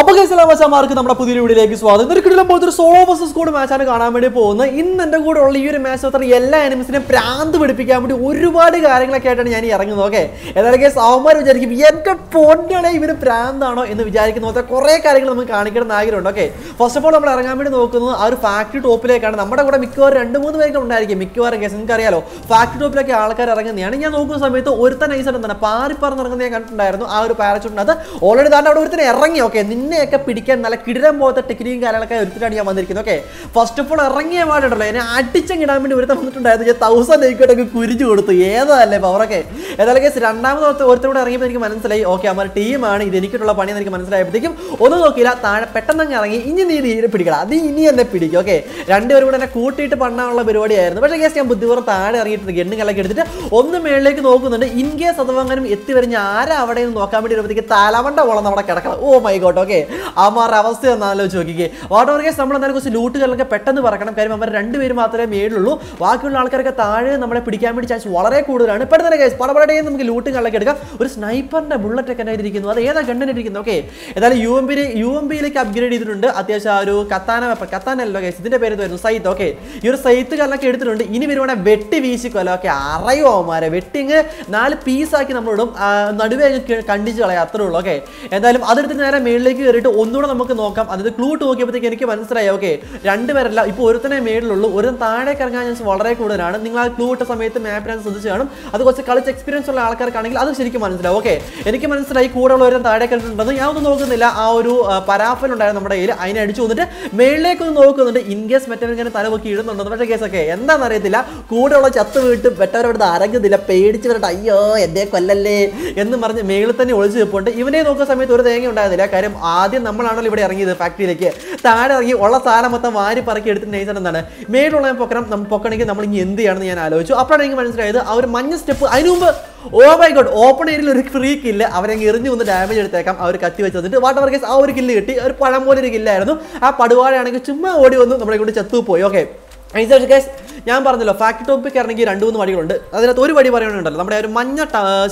അപ്പോൾ മാർക്ക് നമ്മുടെ പുതിയ വീഡിയോയിലേക്ക് സ്വാഗതം ഒരു കിടിലം പോലത്തെ ഒരു സോളോ വേഴ്സസ് സ്കോഡ് മാച്ചാണ് കാണാൻ വേണ്ടി പോകുന്നത് ഇന്ന് എന്റെ കൂടെ ഉള്ള ഈ ഒരു മാച്ച് അത്ര എല്ലാ എനിമിസിനെയും പ്രാന്ത് പിടിപ്പിക്കാൻ വേണ്ടി ഒരുപാട് കാര്യങ്ങളൊക്കെ ആയിട്ടാണ് ഞാൻ ഇറങ്ങുന്നത് ഓക്കെ ഏതായാലും കേസ് അവന്മാർ വിചാരിക്കും എന്റെ പൊന്നാണെ ഇവര് പ്രാന്താണോ എന്ന് വിചാരിക്കുന്ന പോലത്തെ കുറേ കാര്യങ്ങൾ നമുക്ക് കാണിക്കണം ആഗ്രഹമുണ്ട് ഓക്കെ ഫസ്റ്റ് ഓഫ് ഓൾ നമ്മൾ ഇറങ്ങാൻ വേണ്ടി നോക്കുന്നത് ആ ഒരു ഫാക്ടറി ടോപ്പിലേക്കാണ് നമ്മുടെ കൂടെ മിക്കവാറും രണ്ട് മൂന്ന് പേരൊക്കെ ഉണ്ടായിരിക്കും മിക്കവാറും കേസ് നിങ്ങൾക്ക് അറിയാലോ ഫാക്ടറി ടോപ്പിലൊക്കെ ആൾക്കാർ ഇറങ്ങുന്നതാണ് ഞാൻ നോക്കുന്ന സമയത്ത് ഒരുത്തൻ ഐസ് തന്നെ പാറി പറന്ന് ഇറങ്ങുന്നത് ഞാൻ കണ്ടിട്ടുണ്ടായിരുന്നു ആ ഒരു അത് ഓൾറെഡി താണ്ട് അവിടെ ഒരുത്തനെ ഇറങ്ങി ഓക്കെ എന്നെയൊക്കെ പിടിക്കാൻ നല്ല കിടിരം പോകാത്ത ടെക്നിക്കും കാര്യങ്ങളൊക്കെ എടുത്തിട്ടാണ് ഞാൻ വന്നിരിക്കുന്നത് ഓക്കെ ഫസ്റ്റ് ഓഫ് ഓൾ ഇറങ്ങിയ പാടുണ്ടല്ലോ എന്നെ കിടാൻ വേണ്ടി ഒരുത്തം വന്നിട്ടുണ്ടായിരുന്നു ഞാൻ തൗസൻഡ് ഐക്കോട്ടൊക്കെ കുരിഞ്ഞു കൊടുത്തു ഏതല്ലേ പവറൊക്കെ ഏതായാലും കേസ് രണ്ടാമത് ഒരുത്തരോട് ഇറങ്ങിയപ്പോൾ എനിക്ക് മനസ്സിലായി ഓക്കെ അമ്മ ടീമാണ് ഇത് എനിക്കുള്ള പണി എനിക്ക് മനസ്സിലായപ്പോഴത്തേക്കും ഒന്നും നോക്കിയില്ല താഴെ പെട്ടെന്ന് ഇറങ്ങി ഇനി നീ നീ പിടിക്കണം അത് ഇനി എന്നെ പിടിക്കും ഓക്കെ രണ്ടുപേരും കൂടെ എന്നെ കൂട്ടിയിട്ട് പണ്ണാനുള്ള പരിപാടിയായിരുന്നു പക്ഷേ കേസ് ഞാൻ ബുദ്ധിപൂർവ്വം താഴെ ഇറങ്ങിയിട്ട് ഗണ്ണുകളൊക്കെ എടുത്തിട്ട് ഒന്ന് മേളിലേക്ക് നോക്കുന്നുണ്ട് ഇൻ കേസ് അഥവാ അങ്ങനെ എത്തി ആരാ അവിടെ നിന്ന് നോക്കാൻ വേണ്ടി വരുമ്പോഴത്തേക്ക് തലവണ്ട വളം നമ്മുടെ കിടക്കണം oh my god okay okay അമ്മാരുടെ അവസ്ഥ ഒന്ന് ആലോചിച്ച് നോക്കിക്കേ വാട്ടർ വർക്കേഴ്സ് നമ്മൾ എന്തായാലും കുറച്ച് ലൂട്ടുകളൊക്കെ പെട്ടെന്ന് പറക്കണം കാര്യം അവർ രണ്ടുപേര് മാത്രമേ മേടുള്ളൂ ബാക്കിയുള്ള ആൾക്കാരൊക്കെ താഴെ നമ്മളെ പിടിക്കാൻ വേണ്ടി ചാൻസ് വളരെ കൂടുതലാണ് പെട്ടെന്ന് കേസ് പടപടേ നമുക്ക് ലൂട്ടുകളിലൊക്കെ എടുക്കാം ഒരു സ്നൈപ്പറിന്റെ ബുള്ളറ്റ് ഒക്കെ ഇരിക്കുന്നു അത് ഏതാ ഇരിക്കുന്നു ഓക്കെ ഏതായാലും U M B U M പിയിലേക്ക് അപ്ഗ്രേഡ് ചെയ്തിട്ടുണ്ട് അത്യാവശ്യം ആ ഒരു കത്താന കത്താനല്ലോ കേസ് ഇതിന്റെ പേര് വരുന്നു സൈത്ത് ഓക്കെ ഈ ഒരു സൈത്ത് കാലൊക്കെ എടുത്തിട്ടുണ്ട് ഇനി വരുവാണെ വെട്ടി വീശിക്കൊല്ലോ ഓക്കെ അറിയോ മാരെ വെട്ടിങ് നാല് പീസാക്കി നമ്മളിടും നടുവേ കണ്ടിച്ച് കളയാം അത്രേ ഉള്ളൂ ഓക്കെ എന്തായാലും അതെടുത്തിട്ട് നേരെ മേളിലേക്ക് ഇതിലേക്ക് കയറിയിട്ട് ഒന്നുകൂടെ നമുക്ക് നോക്കാം അതായത് ക്ലൂ ഇട്ട് നോക്കിയപ്പോഴത്തേക്ക് എനിക്ക് മനസ്സിലായി ഓക്കെ രണ്ടുപേരല്ല ഇപ്പോൾ ഒരുത്തനെ മേളിലുള്ളൂ ഒരു താഴേക്ക് ഇറങ്ങാൻ ചാൻസ് വളരെ കൂടുതലാണ് നിങ്ങൾ ആ ക്ലൂ ഇട്ട സമയത്ത് മാപ്പിനെ ശ്രദ്ധിച്ച് കാണും അത് കുറച്ച് കളിച്ച് എക്സ്പീരിയൻസ് ഉള്ള ആൾക്കാർക്കാണെങ്കിൽ അത് ശരിക്കും മനസ്സിലാവും ഓക്കെ എനിക്ക് മനസ്സിലായി കൂടെ ഉള്ളവരും താഴെ ഇട്ടിട്ടുണ്ടെന്ന് ഞാൻ ഒന്നും നോക്കുന്നില്ല ആ ഒരു പരാഫൽ ഉണ്ടായിരുന്നു നമ്മുടെ കയ്യിൽ അതിനെ അടിച്ചു വന്നിട്ട് മേളിലേക്ക് ഒന്ന് നോക്കുന്നുണ്ട് ഇൻ കേസ് മറ്റവൻ ഇങ്ങനെ തലവൊക്കെ ഇടുന്നുണ്ടെന്ന് പക്ഷേ കേസൊക്കെ എന്താണെന്ന് അറിയത്തില്ല കൂടെയുള്ള ചത്ത് വീട്ട് മറ്റവരവിടുന്ന് അരങ്ങുന്നില്ല പേടിച്ച് വരട്ടെ അയ്യോ എന്തേ കൊല്ലല്ലേ എന്ന് പറഞ്ഞ് മേളിൽ തന്നെ ഒളിച്ചു ഇവനെ നോക്കുന്ന സമയത്ത് ഒരു തേങ്ങ ഉണ്ടായിരുന്നില്ല കാര്യം ആദ്യം നമ്മളാണല്ലോ ഇവിടെ ഇറങ്ങിയത് ഫാക്ടറിയിലേക്ക് താഴെ ഇറങ്ങി ഉള്ള സാധനം മൊത്തം വാരി പറക്കി എടുത്തിട്ട് നൈസാണ് എന്താണ് മേലുള്ള പൊക്കണം നമ്മൾ പൊക്കണമെങ്കിൽ നമ്മൾ ഇനി എന്ത് ചെയ്യണം ഞാൻ ആലോചിച്ചു അപ്പോഴാണ് എനിക്ക് മനസ്സിലായത് അവർ മഞ്ഞ സ്റ്റെപ്പ് അതിന് മുമ്പ് ഓ മൈ ഗോഡ് ഓപ്പൺ ഏരിയയിൽ ഒരു ഫ്രീക്ക് ഇല്ല അവരങ്ങ് എറിഞ്ഞു വന്ന് ഡാമേജ് എടുത്തേക്കാം അവർ കത്തി വെച്ച് വന്നിട്ട് വാട്ടർ അവർ ആ ഒരു കില്ല് കിട്ടി ഒരു പഴം പോലെ ഒരു കില്ലായിരുന്നു ആ പടുവാടാണെങ്കിൽ ചുമ്മാ ഓടി വന്നു നമ്മളെ കൊണ്ട് പോയി ഓക്കെ ഞാൻ പറഞ്ഞല്ലോ ടോപ്പിക്ക് ഇറങ്ങി രണ്ട് മൂന്ന് വടികളുണ്ട് അതിനകത്ത് ഒരു വടി പറയുകയാണുണ്ടല്ലോ നമ്മുടെ ഒരു മഞ്ഞ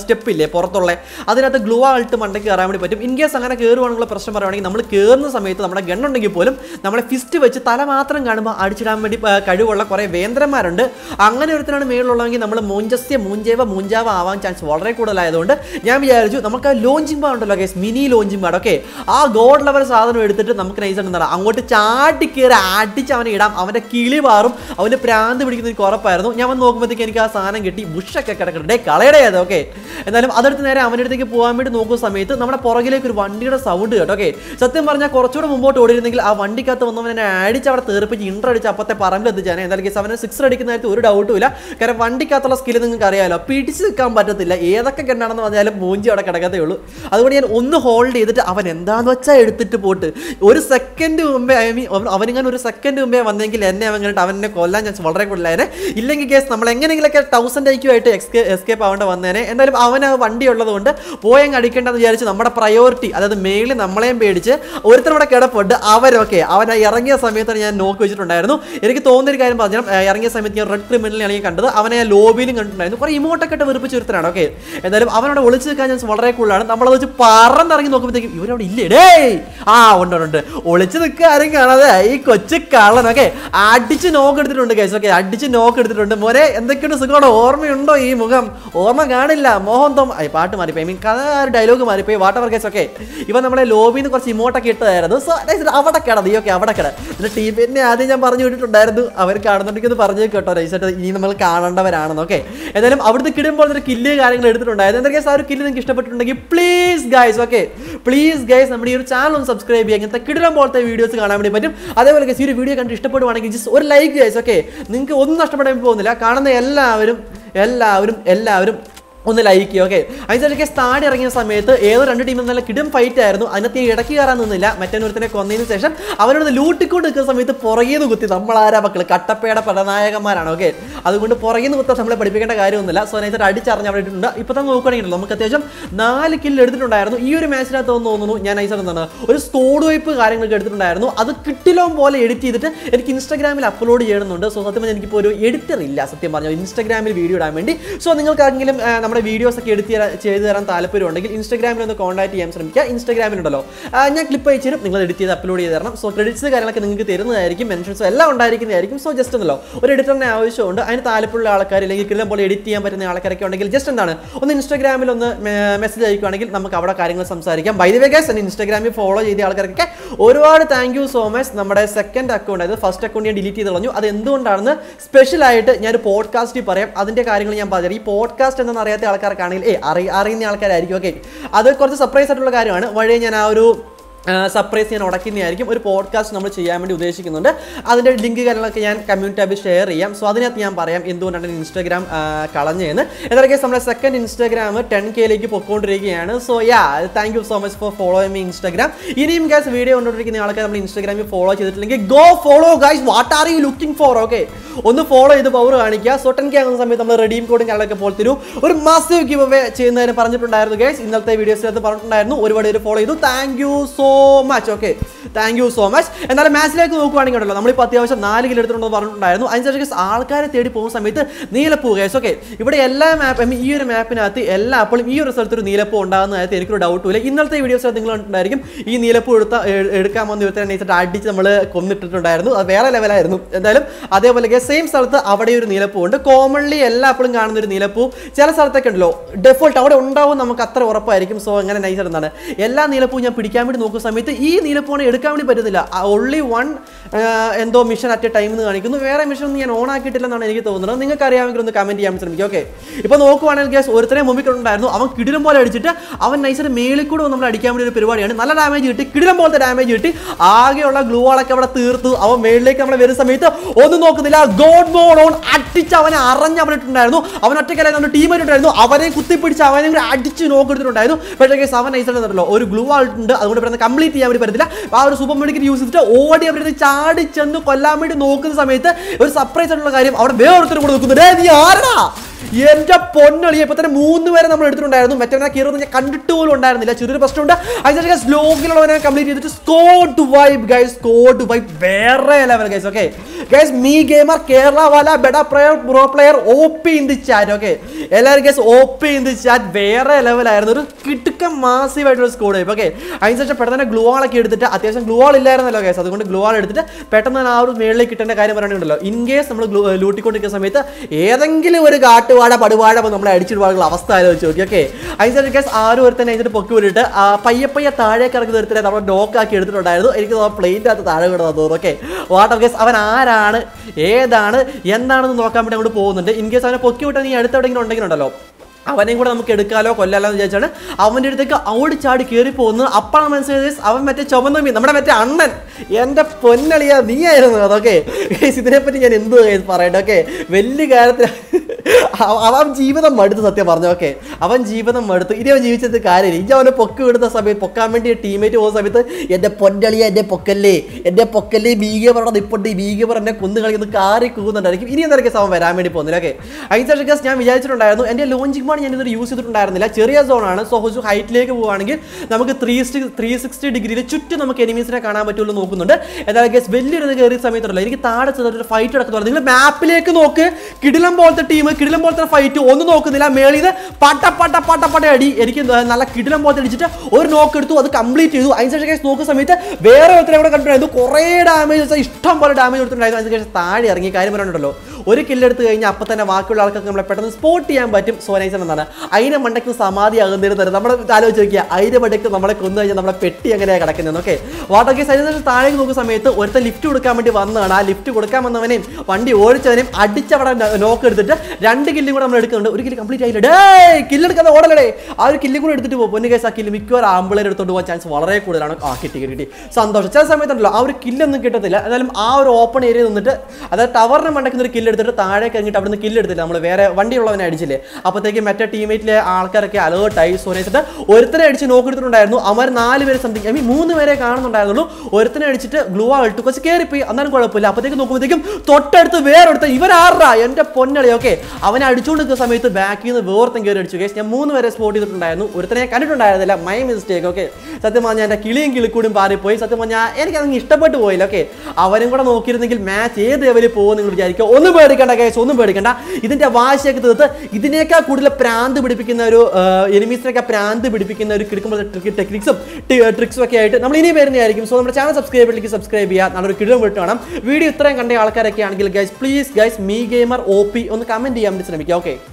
സ്റ്റെപ്പില്ലേ പുറത്തുള്ള അതിനകത്ത് ഗ്ലൂ ആൾട്ട് മണ്ടയ്ക്ക് കയറാൻ വേണ്ടി പറ്റും ഇൻ കേസ് അങ്ങനെ കയറുവാണെന്നുള്ള പ്രശ്നം പറയുകയാണെങ്കിൽ നമ്മൾ കയറുന്ന സമയത്ത് നമ്മുടെ ഗണ്ണുണ്ടെങ്കിൽ പോലും നമ്മളെ ഫിസ്റ്റ് വെച്ച് തല മാത്രം കാണുമ്പോൾ അടിച്ചിടാൻ വേണ്ടി കഴിവുള്ള കുറേ വേന്ദ്രന്മാരുണ്ട് അങ്ങനെ ഒരുത്തിനാണ് മേളിലുള്ളതെങ്കിൽ നമ്മൾ മൂഞ്ചസ്യ മൂഞ്ചേവ മൂഞ്ചാവ ആവാൻ ചാൻസ് വളരെ കൂടുതലായതുകൊണ്ട് ഞാൻ വിചാരിച്ചു നമുക്ക് ലോഞ്ചിങ് പാഡ് ഉണ്ടല്ലോ case mini launching pad okay ആ ഗോഡ് ലെവൽ സാധനം എടുത്തിട്ട് നമുക്ക് നൈസ് എന്താണ് അങ്ങോട്ട് ചാട്ടി കയറി അടിച്ച് അവനെ ഇടാം അവൻ്റെ കിളി മാറും അവൻ്റെ പ്രാന്ത് ഭ്രാന്ത് പിടിക്കുന്ന എനിക്ക് ഉറപ്പായിരുന്നു ഞാൻ വന്ന് നോക്കുമ്പോഴത്തേക്ക് എനിക്ക് ആ സാധനം കിട്ടി ബുഷൊക്കെ കിടക്കണ്ടേ കളയടേ അത് ഓക്കെ എന്നാലും അതെടുത്ത് നേരെ അവൻ്റെ അടുത്തേക്ക് പോകാൻ വേണ്ടി നോക്കുന്ന സമയത്ത് നമ്മുടെ പുറകിലേക്ക് ഒരു വണ്ടിയുടെ സൗണ്ട് കേട്ടോ ഓക്കെ സത്യം പറഞ്ഞാൽ കുറച്ചുകൂടെ മുമ്പോട്ട് ഓടിയിരുന്നെങ്കിൽ ആ വണ്ടിക്കകത്ത് വന്നവൻ എന്നെ അടിച്ച് അവിടെ തീർപ്പിച്ച് ഇൻട്രോ അടിച്ച് അപ്പത്തെ പറമ്പിൽ എത്തിച്ചാൽ എന്തായാലും കേസ് അവനെ സിക്സ് അടിക്കുന്ന നേരത്തെ ഒരു ഡൗട്ടും ഇല്ല കാരണം വണ്ടിക്കകത്തുള്ള സ്കില്ല് നിങ്ങൾക്ക് അറിയാമല്ലോ പിടിച്ച് നിൽക്കാൻ പറ്റത്തില്ല ഏതൊക്കെ കണ്ടാണെന്ന് പറഞ്ഞാലും മൂഞ്ചി അവിടെ കിടക്കത്തേ ഉള്ളൂ അതുകൊണ്ട് ഞാൻ ഒന്ന് ഹോൾഡ് ചെയ്തിട്ട് അവൻ എന്താന്ന് വെച്ചാൽ എടുത്തിട്ട് പോട്ട് ഒരു സെക്കൻഡ് മുമ്പേ ഐ മീൻ അവനിങ്ങനെ ഒരു സെക്കൻഡ് മുമ്പേ വന്നെങ്കിൽ എന്നെ അവൻ കണ്ടിട്ട് അവനെ കൊല്ലാൻ ചാൻസ് വളരെ നേരം ഇല്ലെങ്കിൽ കേസ് നമ്മൾ എങ്ങനെയെങ്കിലൊക്കെ തൗസൻഡ് ഐക്യു ആയിട്ട് എസ്കേപ്പ് ആവേണ്ട വന്നേനെ എന്തായാലും അവന് വണ്ടി ഉള്ളതുകൊണ്ട് പോയങ്ങ് അടിക്കേണ്ടെന്ന് വിചാരിച്ച് നമ്മുടെ പ്രയോറിറ്റി അതായത് മെയിലി നമ്മളെയും പേടിച്ച് ഒരുത്തനോടെ കിടപ്പുണ്ട് അവരൊക്കെ അവൻ ഇറങ്ങിയ സമയത്താണ് ഞാൻ നോക്കി വെച്ചിട്ടുണ്ടായിരുന്നു എനിക്ക് ഒരു കാര്യം പറഞ്ഞു ഇറങ്ങിയ സമയത്ത് ഞാൻ റെഡ് ക്രിമിനലിനെ ഞാൻ കണ്ടത് അവനെ ഞാൻ ലോബിയിലും കണ്ടിട്ടുണ്ടായിരുന്നു കുറേ ഇമോട്ടൊക്കെ ഇട്ട് വെറുപ്പിച്ച് ഒരുത്തനാണ് ഓക്കെ എന്തായാലും അവനോട് ഒളിച്ച് നിൽക്കാൻ ഞാൻ വളരെ കൂളാണ് നമ്മളത് വെച്ച് പറന്നിറങ്ങി നോക്കുമ്പോഴത്തേക്കും ഇവരവിടെ ഇല്ലേ ഡേ ആ ഉണ്ട് ഉണ്ട് ഒളിച്ച് നിൽക്കുക ആരും കാണാതെ ഈ കൊച്ചു കള്ളൻ ഓക്കെ അടിച്ച് നോക്കെടുത്തിട്ടുണ്ട് കേസ് ഓക്കെ അടിച്ച് നോക്ക് എടുത്തിട്ടുണ്ട് മോരെ എന്തൊക്കെയുണ്ട് സുഖമാണ് ഓർമ്മയുണ്ടോ ഈ മുഖം ഓർമ്മ കാണില്ല മോഹം തോം ഐ പാട്ട് മാറിപ്പോയി മീൻ കഥ ഡയലോഗ് മാറിപ്പോയി വാട്ടർ വർക്കേസ് ഒക്കെ ഇവ നമ്മളെ ലോബിന്ന് കുറച്ച് ഇമോട്ടൊക്കെ ഇട്ടതായിരുന്നു സോ അവിടെ കിട നീ ഒക്കെ അവിടെ കിട എന്നിട്ട് ടീമിനെ ആദ്യം ഞാൻ പറഞ്ഞു വിട്ടിട്ടുണ്ടായിരുന്നു അവർ കാണുന്നുണ്ടെങ്കിൽ ഒന്ന് പറഞ്ഞു കേട്ടോ റൈസായിട്ട് ഇനി നമ്മൾ കാണേണ്ടവരാണെന്ന് ഓക്കെ എന്തായാലും അവിടുത്തെ കിടുമ്പോൾ ഒരു കില്ല് കാര്യങ്ങൾ എടുത്തിട്ടുണ്ടായിരുന്നു എന്തൊക്കെ സാർ ഒരു കില്ല് നിങ്ങൾക്ക് ഇഷ്ടപ്പെട്ടിട്ടുണ്ടെങ്കിൽ please guys okay please guys നമ്മുടെ ഈ ഒരു ചാനൽ ഒന്ന് സബ്സ്ക്രൈബ് ചെയ്യാം ഇങ്ങനത്തെ കിടിലം പോലത്തെ വീഡിയോസ് കാണാൻ വേണ്ടി പറ്റും അതേപോലെ ഈ ഒരു വീഡിയോ കണ്ടിട്ട് ഇഷ്ടപ്പെടുവാണെങ്കിൽ ജസ്റ്റ് ഒരു ലൈക്ക് ഗൈസ് ഓക്കെ നിങ്ങൾക്ക് നിങ്ങൾക്ക് ഒന്നും നഷ്ടപ്പെടാൻ പോകുന്നില്ല കാണുന്ന എല്ലാവരും എല്ലാവരും എല്ലാവരും ഒന്ന് ലൈക്ക് ചെയ്യുക ഓക്കെ അതിനുശേഷം താഴെ ഇറങ്ങിയ സമയത്ത് ഏതോ രണ്ട് ടീമിൽ നല്ല കിടും ഫൈറ്റ് ആയിരുന്നു അതിനകത്ത് ഈ ഇടയ്ക്ക് കയറാൻ നിന്നില്ല മറ്റൊരുത്തനെ കൊന്നതിന് ശേഷം അവരോട് ലൂട്ടിക്കൊണ്ട് നിൽക്കുന്ന സമയത്ത് പുറകേന്ന് കുത്തി നമ്മളാരാ മക്കൾ കട്ടപ്പയുടെ പടനായകന്മാരാണ് ഓക്കെ അതുകൊണ്ട് പുറകേന്ന് കുത്താൻ നമ്മളെ പഠിപ്പിക്കേണ്ട കാര്യമൊന്നുമില്ല സോ അതിനകത്ത് അടിച്ചറിഞ്ഞ് അവിടെ ഇട്ടുണ്ട് ഇപ്പോൾ തന്നെ നോക്കുകയാണെങ്കിൽ നമുക്ക് അത്യാവശ്യം നാല് കില്ല് എടുത്തിട്ടുണ്ടായിരുന്നു ഈ ഒരു മാച്ചിനകത്ത് ഒന്ന് തോന്നുന്നു ഞാൻ ഐസർ എന്താണ് ഒരു സ്റ്റോഡ് വൈപ്പ് കാര്യങ്ങളൊക്കെ എടുത്തിട്ടുണ്ടായിരുന്നു അത് കിട്ടിലോം പോലെ എഡിറ്റ് ചെയ്തിട്ട് എനിക്ക് ഇൻസ്റ്റാഗ്രാമിൽ അപ്ലോഡ് ചെയ്യണമെന്നുണ്ട് സോ സത്യം പറഞ്ഞാൽ എനിക്കിപ്പോൾ ഒരു എഡിറ്റർ ഇല്ല സത്യം പറഞ്ഞാൽ ഇൻസ്റ്റാഗ്രാമിൽ വീഡിയോ ഇടാൻ വേണ്ടി സോ നിങ്ങൾക്കാരെങ്കിലും നമ്മുടെ വീഡിയോസ് ഒക്കെ എടുത്ത് ചെയ്തു തരാൻ താല്പര്യമുണ്ടെങ്കിൽ ഇൻസ്റ്റാഗ്രാമിൽ ഒന്ന് കോൺടാക്ട് ചെയ്യാൻ ശ്രമിക്കുക ഇൻസ്റ്റാഗ്രാമിലുണ്ടല്ലോ ഞാൻ ക്ലിപ്പ് അയച്ചു നിങ്ങൾ എഡിറ്റ് ചെയ്ത് അപ്ലോഡ് ചെയ്ത് തരണം സോ ക്രെഡിറ്റ്സ് കാര്യങ്ങളൊക്കെ നിങ്ങൾക്ക് തരുന്നതായിരിക്കും മെൻഷൻസ് എല്ലാം ഉണ്ടായിരിക്കുന്നതായിരിക്കും സോ ജസ്റ്റ് എന്നല്ലോ ഒരു എഡിറ്ററിനെ ആവശ്യമുണ്ട് അതിന് താല്പര്യമുള്ള ആൾക്കാർ അല്ലെങ്കിൽ കൃതം പോലെ എഡിറ്റ് ചെയ്യാൻ പറ്റുന്ന ആൾക്കാരൊക്കെ ഉണ്ടെങ്കിൽ ജസ്റ്റ് എന്താണ് ഒന്ന് ഇൻസ്റ്റാഗ്രാമിൽ ഒന്ന് മെസ്സേജ് അയക്കുവാണെങ്കിൽ നമുക്ക് അവിടെ കാര്യങ്ങൾ സംസാരിക്കാം ബൈ ദി വേ ഗൈസ് ഇൻസ്റ്റാഗ്രാമിൽ ഫോളോ ചെയ്ത ആൾക്കാർക്കൊക്കെ ഒരുപാട് താങ്ക് യു സോ മച്ച് നമ്മുടെ സെക്കൻഡ് അക്കൗണ്ട് അതായത് ഫസ്റ്റ് അക്കൗണ്ട് ഞാൻ ഡിലീറ്റ് ചെയ്ത് കളഞ്ഞു അത് എന്തുകൊണ്ടാണെന്ന് സ്പെഷ്യലായിട്ട് ഒരു പോഡ്കാസ്റ്റ് പറയാം അതിൻ്റെ കാര്യങ്ങൾ ഞാൻ പറഞ്ഞു ഈ പോഡ്കാസ്റ്റ് എന്നറിയാത്ത ആൾക്കാർക്കാണെങ്കിൽ ഏ അറി അറിയുന്ന ആൾക്കാരായിരിക്കും ഓക്കെ അത് കുറച്ച് സർപ്രൈസ് ആയിട്ടുള്ള കാര്യമാണ് വഴി ഞാൻ ആ ഒരു സർപ്രൈസ് ഞാൻ ഉടക്കുന്നതായിരിക്കും ഒരു പോഡ്കാസ്റ്റ് നമ്മൾ ചെയ്യാൻ വേണ്ടി ഉദ്ദേശിക്കുന്നുണ്ട് അതിൻ്റെ ലിങ്ക് കാര്യങ്ങളൊക്കെ ഞാൻ കമ്മ്യൂണിറ്റി ആപ്പിൽ ഷെയർ ചെയ്യാം സോ അതിനകത്ത് ഞാൻ പറയാം എന്തുകൊണ്ടാണ് ഇൻസ്റ്റാഗ്രാം കളഞ്ഞതെന്ന് എന്തൊക്കെ നമ്മുടെ സെക്കൻഡ് ഇൻസ്റ്റാഗ്രാം ടെൻ കെയിലേക്ക് പൊയ്ക്കൊണ്ടിരിക്കുകയാണ് so ya thank you so much for follow me Instagram ഇനിയും ഗൈസ് വീഡിയോ കണ്ടുകൊണ്ടിരിക്കുന്ന ആൾക്കാർ നമ്മൾ ഇൻസ്റ്റാഗ്രാമിൽ ഫോളോ ചെയ്തിട്ടില്ലെങ്കിൽ go follow guys what are you looking for okay ഒന്ന് ഫോളോ ചെയ്ത് പവർ കാണിക്കുക സോ ടെൻ കെ ആകുന്ന സമയത്ത് നമ്മൾ റെഡീം കോഡും കാര്യങ്ങളൊക്കെ പോലെ തരൂ ഒരു മാസീവ് ഗിവ് അവേ ചെയ്യുന്നതിന് പറഞ്ഞിട്ടുണ്ടായിരുന്നു ഗൈസ് ഇന്നത്തെ വീഡിയോസിനകത്ത് പറഞ്ഞിട്ടുണ്ടായിരുന്നു ഒരുപാട് പേര് ഫോളോ ചെയ്തു thank you so much okay thank you so much എന്നാലും മാച്ചിലേക്ക് നോക്കുവാണെങ്കിൽ ഉണ്ടല്ലോ നമ്മളിപ്പോൾ അത്യാവശ്യം നാല് കിലോ എടുത്തിട്ടുണ്ടോ പറഞ്ഞിട്ടുണ്ടായിരുന്നു അതിനുശേഷം ആൾക്കാരെ തേടി പോകുന്ന സമയത്ത് നീലപ്പൂ കേസ് ഓക്കെ ഇവിടെ എല്ലാ മാപ്പ് ഈ ഒരു മാപ്പിനകത്ത് എല്ലാ അപ്പോഴും ഈ ഒരു സ്ഥലത്തൊരു നീലപ്പൂ ഉണ്ടാകുന്നതായിട്ട് എനിക്കൊരു ഇല്ല ഇന്നത്തെ വീഡിയോസ് നിങ്ങൾ ഉണ്ടായിരിക്കും ഈ നീലപ്പൂ എടുത്ത എടുക്കാമെന്ന് ഇവരുത്തെ അടിച്ച് നമ്മൾ കൊന്നിട്ടിട്ടുണ്ടായിരുന്നു അത് വേറെ ലെവലായിരുന്നു എന്തായാലും അതേപോലെ സെയിം സ്ഥലത്ത് അവിടെ ഒരു നീലപ്പൂ ഉണ്ട് കോമൺലി എല്ലാ അപ്പോഴും കാണുന്ന ഒരു നീലപ്പൂ ചില സ്ഥലത്തൊക്കെ ഉണ്ടല്ലോ ഡെഫോൾട്ട് അവിടെ ഉണ്ടാവും നമുക്ക് അത്ര ഉറപ്പായിരിക്കും സോ അങ്ങനെ നൈസ് ഇടുന്നതാണ് എല്ലാ നീലപ്പൂ ഞാൻ പിടിക്കാൻ വേണ്ടി നോക്കുന്ന സമയത്ത് ഈ നീലപ്പോണ എടുക്കാൻ വേണ്ടി പറ്റുന്നില്ല ഓൺലി വൺ എന്തോ മിഷൻ അറ്റ് എ ടൈം എന്ന് കാണിക്കുന്നു വേറെ മിഷൻ ഒന്നും ഞാൻ ഓൺ ആക്കിയിട്ടില്ലെന്നാണ് എനിക്ക് തോന്നുന്നത് നിങ്ങൾക്ക് അറിയാമെങ്കിൽ ഒന്ന് കമന്റ് ചെയ്യാൻ ശ്രമിക്കും ഓക്കെ ഇപ്പൊ നോക്കുവാണെങ്കിൽ ഗ്യാസ് ഒരുത്തരെ മുമ്പിൽ ഉണ്ടായിരുന്നു അവൻ കിടിലം പോലെ അടിച്ചിട്ട് അവൻ നൈസർ മേളിൽ കൂടെ നമ്മൾ അടിക്കാൻ വേണ്ടി ഒരു പരിപാടിയാണ് നല്ല ഡാമേജ് കിട്ടി കിടിലം പോലത്തെ ഡാമേജ് കിട്ടി ആകെയുള്ള ഗ്ലൂവാളൊക്കെ അവിടെ തീർത്തു അവൻ മേളിലേക്ക് നമ്മൾ വരുന്ന സമയത്ത് ഒന്നും നോക്കുന്നില്ല ഗോഡ് ബോൾ ഓൺ അടിച്ച് അവനെ അറിഞ്ഞ് അവനിട്ടുണ്ടായിരുന്നു അവൻ ഒറ്റക്കല്ലേ നമ്മുടെ ആയിട്ടുണ്ടായിരുന്നു അവനെ കുത്തിപ്പിടിച്ച് അവനെ അടിച്ച് നോക്കിയിട്ടുണ്ടായിരുന്നു പക്ഷേ ഗ്യാസ് അവൻ നൈസായിട്ട് ഒരു ഗ്ലൂ ആൾട്ടുണ്ട് അതുകൊണ്ട് ഇവിടെ കംപ്ലീറ്റ് ചെയ്യാൻ വേണ്ടി പറ്റത്തില്ല ആ ഒരു സൂപ്പർ മെഡിക്കൽ യൂസ് ചെയ്തിട്ട് ഓടി അവരുടെ ചാടി ചെന്ന് കൊല്ലാൻ വേണ്ടി നോക്കുന്ന സമയത്ത് ഒരു സർപ്രൈസ് ആയിട്ടുള്ള കാര്യം അവിടെ ഒരുത്തരും കൂടെ നോക്കുന്നുണ്ട് നീ ആരടാ എന്റെ പൊന്നളിയ ഇപ്പൊ തന്നെ മൂന്ന് പേരെ നമ്മൾ എടുത്തിട്ടുണ്ടായിരുന്നു മറ്റവനെ കീറുന്നത് ഞാൻ കണ്ടിട്ട് പോലും ഉണ്ടായിരുന്നില്ല ചെറിയൊരു പ്രശ്നമുണ്ട് അതിനുശേഷം ഗൈസ് ലോഗിലുള്ളവനെ കംപ്ലീറ്റ് ചെയ്തിട്ട് squad vibe guys squad vibe വേറെ level guys okay guys me gamer Kerala വാല ബെഡ player pro player O P in the chat okay എല്ലാവരും guys O P in the chat വേറെ ലെവലായിരുന്നു ഒരു കിടുക്ക മാസീവായിട്ടുള്ള സ്കോഡ് വൈബ് ഓക്കെ അതിനുശേഷം പെട്ടെന്ന് തന്നെ ഗ്ലൂ ആളൊക്കെ എടുത്തിട്ട് അത്യാവശ്യം ഗ്ലൂ ആൾ ഇല്ലായിരുന്നല്ലോ ഗൈസ് അതുകൊണ്ട് ഗ്ലൂ ആൾ എടുത്തിട്ട് പെട്ടെന്ന് ആ ഒരു മേളിലേക്ക് കിട്ടേണ്ട കാര്യം പറയുന്നുണ്ടല്ലോ ഇൻ കേസ് നമ്മൾ ലൂട്ടിക്കൊണ്ടിരിക്കുന്ന സമയത്ത് ഏതെങ്കിലും ഒരു കാട്ട് പടുവാട പടുവാട നമ്മളെ അടിച്ചിടുവാനുള്ള അവസ്ഥ ആലോചിച്ച് നോക്കി ഓക്കെ അതിന് ഗസ് ആരും തന്നെ അതിൻ്റെ പൊക്കി വിട്ടിട്ട് പയ്യ പയ്യ താഴേക്ക് ഇറങ്ങുന്ന ഒരുത്തനെ നമ്മൾ നോക്കാക്കി എടുത്തിട്ടുണ്ടായിരുന്നു എനിക്ക് ആ പ്ലെയിൻ്റെ അകത്ത് താഴെ വീണതാ തോന്നുന്നു ഓക്കെ വാട്ട് ഓഫ് ഗസ് അവൻ ആരാണ് ഏതാണ് എന്താണെന്ന് നോക്കാൻ വേണ്ടി അങ്ങോട്ട് പോകുന്നുണ്ട് ഇൻ കേസ് അവനെ പൊക്കി വിട്ടാൽ നീ അടുത്തെവിടെയെങ്കിലും ഉണ്ടെങ്കിലുണ്ടല്ലോ അവനെയും കൂടെ നമുക്ക് എടുക്കാലോ കൊല്ലാലോ എന്ന് വിചാരിച്ചാണ് അവൻ്റെ അടുത്തേക്ക് ഓടി ചാടി കയറി പോകുന്നത് അപ്പോഴാണ് മനസ്സിലായത് അവൻ മറ്റേ ചുമന്ന മീൻ നമ്മുടെ മറ്റേ അണ്ണൻ എൻ്റെ പൊന്നളിയാ നീ ആയിരുന്നു അതൊക്കെ ഇതിനെപ്പറ്റി ഞാൻ എന്ത് പറയട്ടെ ഓക്കെ വലിയ കാര്യത്തിൽ അവൻ ജീവിതം മടുത്ത് സത്യം പറഞ്ഞു ഓക്കെ അവൻ ജീവിതം മടുത്തു ഇനി അവൻ ജീവിച്ചത് കാര്യമില്ല ഇനി അവനെ പൊക്ക് വിടുന്ന സമയത്ത് പൊക്കാൻ വേണ്ടി ടീമേറ്റ് പോകുന്ന സമയത്ത് എൻ്റെ പൊന്നളിയ എൻ്റെ പൊക്കല്ലേ എൻ്റെ പൊക്കല്ലേ ബീഗേബറുടെ നിപ്പുണ്ട് ഈ ബീഗേബർ പറഞ്ഞ കുന്ന് കളിക്കുന്നത് കാറി കൂന്നുണ്ടായിരിക്കും ഇനി എന്തൊക്കെ സമയം വരാൻ വേണ്ടി പോകുന്നില്ല ഓക്കെ ഐസ ഗസ് ഞാൻ വിചാരിച്ചിട്ടുണ്ടായിരുന്നു എൻ്റെ ലോഞ്ചിങ് മോഡ് ഞാൻ ഇതൊരു യൂസ് ചെയ്തിട്ടുണ്ടായിരുന്നില്ല ചെറിയ സോണാണ് സോ ഹുസു ഹൈറ്റിലേക്ക് പോവുകയാണെങ്കിൽ നമുക്ക് ത്രീ ത്രീ സിക്സ്റ്റി ഡിഗ്രിയിൽ ചുറ്റും നമുക്ക് എനിമീസിനെ കാണാൻ പറ്റുള്ളൂ നോക്കുന്നുണ്ട് എന്തായാലും ഗസ് വലിയൊരു കയറിയ സമയത്തുള്ള എനിക്ക് താഴെ ചെറിയൊരു ഫൈറ്റ് നടക്കുന്നുണ്ട് നിങ്ങൾ മാപ്പിലേക്ക് നോക്ക് കിടിലം പോലത്തെ ടീം ടീം കിടിലം പോലത്തെ ഫൈറ്റ് ഒന്നും നോക്കുന്നില്ല മേളിത് പട്ട പട്ട പട്ട പട്ട അടി എനിക്ക് നല്ല കിടിലം പോലത്തെ അടിച്ചിട്ട് ഒരു നോക്ക് എടുത്തു അത് കംപ്ലീറ്റ് ചെയ്തു അതിനുശേഷം കേസ് നോക്കുന്ന സമയത്ത് വേറെ ഒരുത്തരം കൂടെ കണ്ടിട്ടുണ്ടായിരുന്നു കുറേ ഡാമേജ് ഇഷ്ടം പോലെ ഡാമേജ് കൊടുത്തിട്ടുണ്ടായിരുന്നു അതിനുശേഷം താഴെ ഇറങ്ങി കാര്യം പറഞ്ഞിട്ടുണ്ടല്ലോ ഒരു കില്ലെടുത്ത് കഴിഞ്ഞാൽ അപ്പം തന്നെ ബാക്കിയുള്ള ആൾക്കാർക്ക് നമ്മളെ പെട്ടെന്ന് സ്പോട്ട് ചെയ്യാൻ പറ്റും സോനൈസൺ എന്നാണ് അതിനെ മണ്ടയ്ക്ക് സമാധി ആകുന്നിരുന്നത് നമ്മൾ ആലോചിച്ച് നോക്കിയാൽ അതിന് മണ്ടയ്ക്ക് നമ്മളെ കൊന്നു കഴിഞ്ഞാൽ നമ്മളെ പെട്ടി എങ്ങനെയാണ് കിടക്കുന്നത് ഓക്കെ വാട്ടർ കേസ് അതിന് താഴേക്ക് നോക്കുന്ന സമയത്ത് ഒരുത്തൻ ലിഫ്റ്റ് കൊടുക്കാൻ വേണ്ടി വന്നതാണ് ആ ലിഫ്റ്റ് കൊടുക്കാൻ വന്നവനെയും വണ്ടി ഓടിച്ചവനെയും അടിച്ചവിടെ നോക്ക് എടുത്തിട്ട് രണ്ട് കില്ലും കൂടെ നമ്മൾ എടുക്കുന്നുണ്ട് ഒരു കില്ല് കംപ്ലീറ്റ് ആയില്ല ഡേ കില്ലെടുക്കാതെ ഓടലേ ആ ഒരു കില്ലും കൂടെ എടുത്തിട്ട് പോകും പൊന്നു കേസ് ആ കില്ല് മിക്കവാറും ആമ്പിളേർ എടുത്തോണ്ട് പോകാൻ ചാൻസ് വളരെ കൂടുതലാണ് ആ കിട്ടി കിട്ടി സന്തോഷം ചില സമയത്തുണ്ടല്ലോ ആ ഒരു കില്ലൊന്നും കിട്ടത്തില്ല എന്നാലും ആ ഒരു ഓപ്പൺ ഏരിയ നിന്നിട്ട് അതായത് ടവറിനെ മണ്ടക്കുന്ന ഒരു കില്ലെടുത്ത് എടുത്തിട്ട് താഴേക്ക് ഇറങ്ങിയിട്ട് അവിടുന്ന് കില്ലെടുത്തില്ല നമ്മൾ വേറെ വണ്ടിയുള്ളവനെ അടിച്ചില്ലേ അപ്പോഴത്തേക്ക് മറ്റേ ടീമേറ്റിലെ ആൾക്കാരൊക്കെ അലേർട്ടായി സോനേച്ചിട്ട് ഒരുത്തനെ അടിച്ച് നോക്കിയിട്ടുണ്ടായിരുന്നു അവർ നാല് പേര് സംതിങ് ഐ മീൻ മൂന്ന് പേരെ കാണുന്നുണ്ടായിരുന്നുള്ളൂ ഒരുത്തനെ അടിച്ചിട്ട് ഗ്ലൂ ആ ഇട്ട് കുറച്ച് കയറിപ്പോയി അന്നാലും കുഴപ്പമില്ല അപ്പോഴത്തേക്ക് നോക്കുമ്പോഴത്തേക്കും തൊട്ടടുത്ത് വേറൊരുത്ത ഇവരാറാ എൻ്റെ പൊന്നളി ഓക്കെ അവനെ അടിച്ചുകൊണ്ട് നിൽക്കുന്ന സമയത്ത് ബാക്കിൽ നിന്ന് വേർത്തും കയറി അടിച്ചു കേസ് ഞാൻ മൂന്ന് പേരെ സ്പോട്ട് ചെയ്തിട്ടുണ്ടായിരുന്നു ഒരുത്തനെ കണ്ടിട്ടുണ്ടായിരുന്നില്ല മൈ മിസ്റ്റേക്ക് ഓക്കെ സത്യം പറഞ്ഞാൽ എൻ്റെ കിളിയും കിളിക്കൂടും പാറിപ്പോയി സത്യം പറഞ്ഞാൽ എനിക്കതങ്ങ് ഇഷ്ടപ്പെട്ടു പോയില്ല ഓക്കെ അവരും കൂടെ നോക്കിയിരുന്നെങ്കിൽ മാച്ച് ഏത് ലെവലിൽ പോകുമെന്ന് നിങ്ങൾ വിചാരിക്കുക ഒന്ന് പേടിക്കണ്ട കേസ് ഒന്നും പേടിക്കേണ്ട ഇതിന്റെ വാശിയൊക്കെ തീർത്ത് ഇതിനേക്കാൾ കൂടുതൽ പ്രാന്ത് പിടിപ്പിക്കുന്ന ഒരു എനിമീസിനൊക്കെ പ്രാന്ത് പിടിപ്പിക്കുന്ന ഒരു കിടക്കുമ്പോൾ ടെക്നിക്സും ട്രിക്സും ഒക്കെ ആയിട്ട് നമ്മൾ ഇനി വരുന്നതായിരിക്കും സോ നമ്മുടെ ചാനൽ സബ്സ്ക്രൈബിലേക്ക് സബ്സ്ക്രൈബ് ചെയ്യുക നല്ലൊരു കിഴിവ് വിട്ട് വേണം വീഡിയോ ഇത്രയും കണ്ട ആൾക്കാരൊക്കെ ആണെങ്കിൽ guys please guys me gamer ഒ ഒന്ന് കമന്റ് ചെയ്യാൻ വേണ്ടി ശ്രമിക്കുക ഓക്കെ